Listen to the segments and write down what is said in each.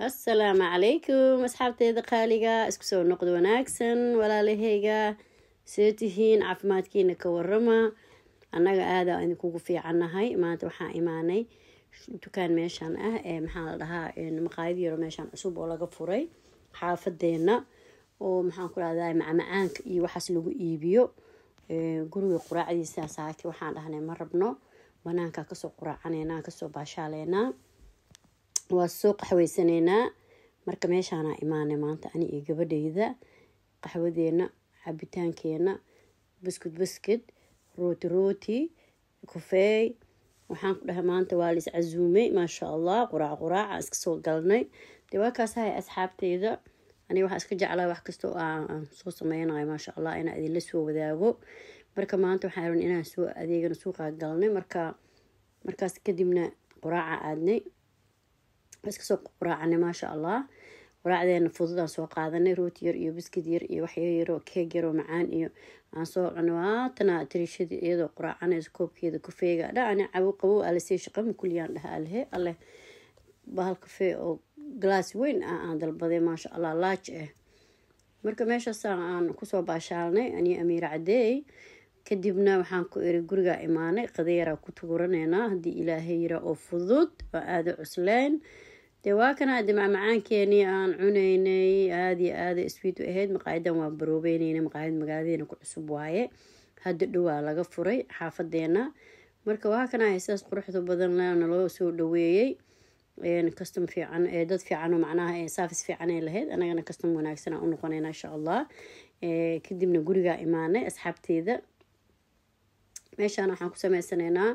assalaamu calaykum asxaabteyda qaaliga isku soo noqd wanaagsan walaalaheyga see tihiin caafimaadkiina ka warama annaga aada idinkugu fiicannahay maanta waxaa imaanay dukaan meeshan ah ee maxaa la dhahaa maqaayad yaro meeshaan cusub oo laga furay xaafadeena oo maxaan ku rahdaa macmacaanka iyo waxaas lagu iibiyo guriga quraacdiisa saaki waxaan dhahnay ma rabno banaanka kasoo quraacaneenaa kasoo baashaaleynaa waa soo qaxweysanaynaa marka meeshaanaa imaanay maanta ani iyo gabadhayda qaxwadeena cabitaankeena buskud buskud rooti rooti kufeey waxaan ku dhahay maanta waa lais casuumay maasha allah quraac quraacaa iska soo galnay dee waa kaasahay asxaabteyda aniga waxaa iska jeclaa wax kasta oo aan soo sameynayo maasha allah inaa idinla soo wadaago marka maanta waxaan rabn inaan soo adeegana suuqaa galnay marka markaas kadibna quraaca aadnay iskasoo quraacanay maasha allah quraacdeena fududaan soo qaadanay root yar iyo biskid yar iyo waxyayaro keeg yaroo macaan iyo aan soo cunay waatana tariishadii iyadoo quraacanayso koobkeeda kafeega dhacani cabow qabow shaqama kuliyaan dhaha alehe alleh bahal kafee oo galaas weyn ah aan dalbaday maasha allah laaj ah marka meeshaasa aan kusoo baashaalnay aniyo amiir cadeey kadibna waxaan ku iri gurigaa imaanay qadayaraa ku tuguraneenaa haddii ilaahay yira oo fudud oo aada cusleyn dee waa kana dimacmacaankeenii aan cunaynay aada iyo aada swiid u ahayd maqaayadan waan baroobeynayna maqaayad magaaladeena ku cusub waaye hadda dhowaa laga furay xaafadeena marka waa kana haysaas quruxda badan naloo soo dhaweeyey custom fiican dad fiican macnaha service fiican ay lahayd anagana custom wanaagsan aan u noqonayna insha allah kadibna gurigaa imaanay asxaabteeda meeshaan waxaan ku sameysanaynaa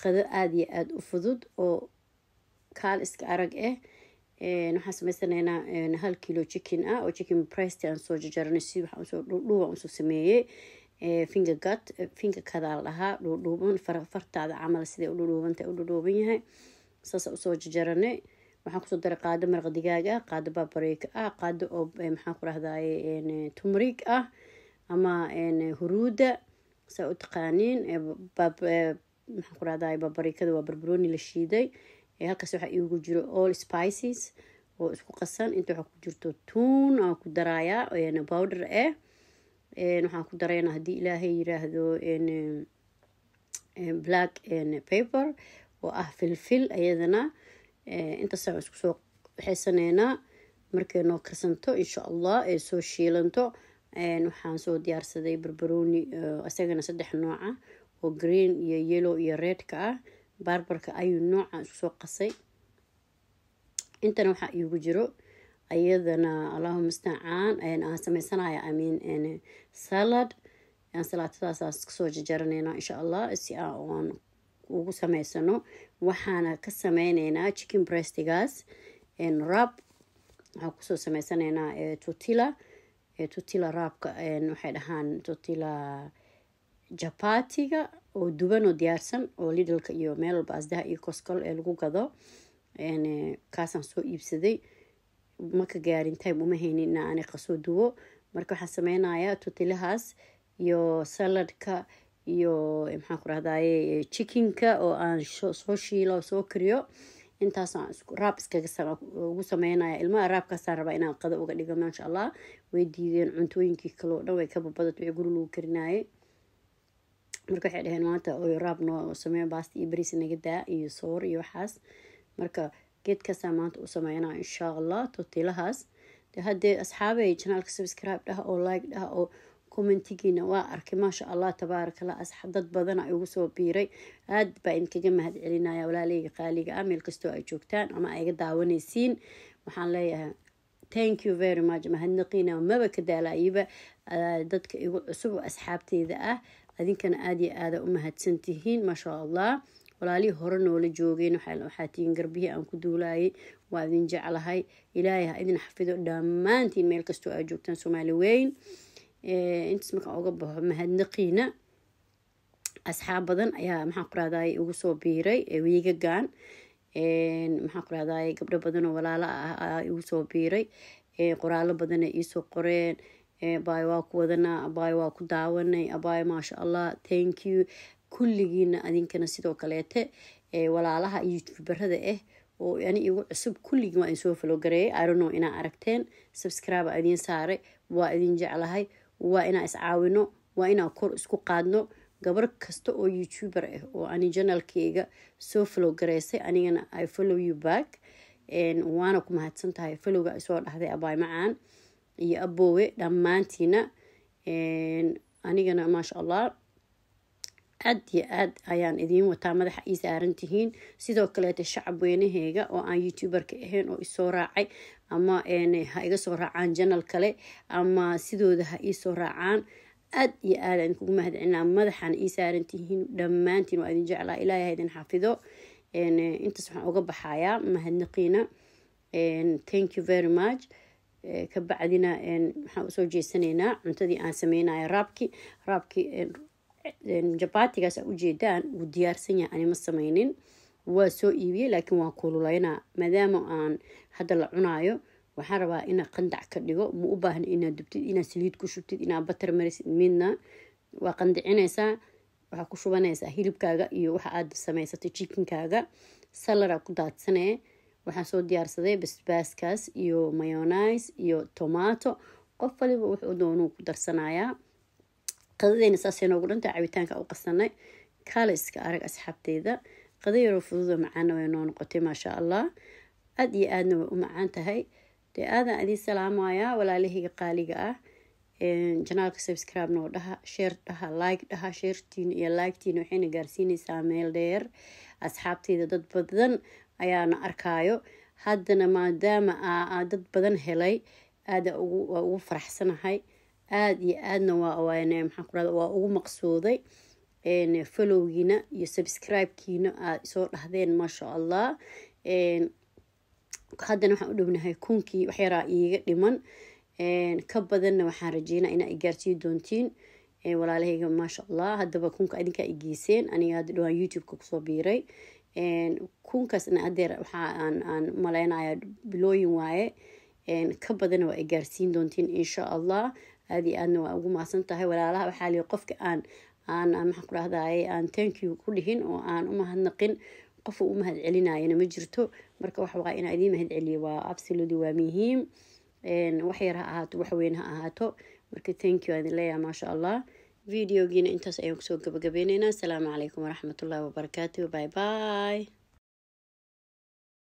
qado aada iyo aada u fudud oo kaal iska arag ah waxaan sameysanaynaa hal kilo chicken ah oo chicken brest aan soo jajaranay si waxaasoo dhuudhuuba usoo sameeyey finger gut finger kadaa la dhuudhuuban fartaada camal siday u dhuudhuubanta u dhuudhuuban yahay saasa usoo jajaranay waxaan kusoo daray qaado maraqa digaag ah qaado babareyka ah qaado oo maxaan ku rahdaye tumrig ah ama huruuda saa u taqaaniin maxaan ku rahdaye babareykada waa barbarooni la shiiday halkaas waxaa iigu jiro all spices oo isku qasan inta waxaa ku jirto tuun aan ku daraayaa powder ah waxaan ku darayna haddii ilaahay yiraahdo black paper oo ah filfil ayadana eh, intaasaan isku soo waxaysaneynaa markay noo karsanto insha allah ee soo shiilanto waxaan soo diyaarsaday barbarooni isagana eh, saddex nooca oo green iyo yellow iyo reedka ah baarbarka ayuu nooca isku soo qasay intana waxaa iigu jiro ayadana allahuma istacaan ayaan sameysanaya amin salad aan salaatadaasas kasoo jajaranaynaa insha allah si ah ugu sameysano waxaana ka sameyneynaa chicken brestigaas rab waxaan kusoo sameysaneynaa eh, tutila eh, tutila raabka waxay dhahaan tutila japatiga oo duban oo diyaarsan oo lidlka iyo meel walba asdaha iyo koskol ee lagu gado kaasaan soo iibsaday maka gaarin time uma haynin inaa ana qasoo dubo marka waxaan sameynayaa tutilahaas iyo saladka iyo maxaan ku chickinka oo aan soo shiilo soo kariyo intaasaan raab iskagu sameynaya ilmaha raabkaasaan rabaa inaan qado uga dhigo maasha allah way diideen cuntooyinkii kaleo dhan way ka babadad wixii guri lagu karinaaye marka waxay dhaheen maanta oy raabno samee baast iyo baris naga daa iyo soor iyo waxaas marka geed kasaa maanta u sameynaa insha allah totilahaas de haddee asxaabay janaalka subscribe dhaha oo like dhaha oo commentigiina waa arkay maasha allah tabaarakallah dad badan ay ugu soo biiray aad baa idinkaga mahad celinaya walaaleyga qaaliga ah meel kastoo ay joogtaan ama ay iga daawanaysiin waxaan leeyahay thank you very much mahadnaqiina maba ka daalayiba dadka igu cusub oo asxaabteyda ah adinkana aad iyo aada u mahadsantihiin maashaa allah walaalihii hore noola joogeen waxaa tihiin garbihii aan ku duulaayay waa idin jeclahay ilaahay ha idin xafido dhammaantiin meel kastoo aa joogtaan soomaali weyn intaas markaan uga baxo mahadnaqiina asxaab badan ayaa maxaan quraaday igu soo biiray wiigagan maxaan quraaday gabdho badanoo walaalo ah igu soo biiray qoraalo badana iisoo qoreen Eh, abay waa ku wadanaa abay waa ku daawanay abay maasha allah thank you kulligiina adinkana sidoo kaleete eh, walaalaha iyobarada ah eh, oo ani igu cusub kulligiin waa idin soo falogareeyay arono inaa aragteen subscribe idin saare waa idin jeclahay waa inaa iscaawino waa inaa kor isku qaadno gabar kasta oo youtuber ah oo ani janalkeyga soo gareysay anigana i follow you back waana ku mahadsan tahay falowga isoo dhahday abay macaan iyo aboowe dhammaantiina anigana maasha allah aad iyo aad ayaan idiin wataa madaxa ii saarantihiin sidoo kaleeta shacab weynaheega oo aan youtuberka ahayn oo isoo raacay ama ha iga soo raacaan janal kale ama sidooda ha iisoo raacaan aad iyo aad aan kugu mahadcelinaa madaxaana ii saarantihiin dhammaantiin waa idin jeclaa ilaahay idin xafido intaas waxaan uga baxayaa mahadnaqiina thank you very much kabacdina waxaan usoo jeesanaynaa cuntadii aan sameynaya raabki raabki jabaatigaas aa ujeedaan wuu diyaarsan yahay anima sameynin waa soo iibiyey laakiin waan kululaynaa maadaama aan hadda la cunaayo waxaan rabaa inaa qandac ka dhigo ma u baahna inaad dubtid inaad saliid ku shubtid inaa batar marisid midna waa qandicinaysaa waxaa ku shubanaysaa hilibkaaga iyo waxa aad samaysatay jikinkaaga salara ku daadsanee waxaan soo diyaarsaday basbaaskaas iyo mayonis iyo tomato qof waliba wuxuu doonuu ku darsanayaa qadadeyna saasay noogu dhanta cabitaanka u qasanay kaale arag asxaabteyda qada yaroo fududo macaana way noo noqotay maashaa allah aada iyo aadna way u macaan tahay dee aadan adii salaamayaa walaalaheyga qaaliga ah janaalka subscribe noo dhaha sheer dhaha like dhaha sheertiina iyo liketiina waxayna gaarsiinaysaa meel dheer asxaabteyda dad badan ayaana arkaayo haddana maadaama dad badan helay aada ugu faraxsanahay aada iyo aadna wamaxaankuad waa ugu maqsuuday fallowgiina iyo subscribe aad soo dhahdeen maasha allah haddana waxaan u dhownahay kunkii waxyaraa iiga dhiman ka badanna waxaan rajeynaa inaa i gaarsiin doontiin walaalahayga maasha allah haddaba kunka idinkaa i geyseen aniga hadda dhawaan youtube-ka kusoo biiray kunkaasna adeer waxaaaan maleynaya bilooyin waaye ka badanna waa ay gaarsiin doontiin insha allah aad iyo aadna waa ugu maasan tahay walaalaha waxaa qofka aan aan maxaan ku aan tankiyu ku dhihin oo aan u mahadnaqin qofa u mahad celinayana ma jirto marka waxawaa inaa idiin mahad celiya waa absolutely waa muhiim waxyar ha ahaato waxweyn ha ahaato marka tankiyu aan leeyaha maasha allah videogiina intaas ayaan kusoo gabagabeyneynaa assalaamu calaykum waraxmatullahi wabarakaatu by by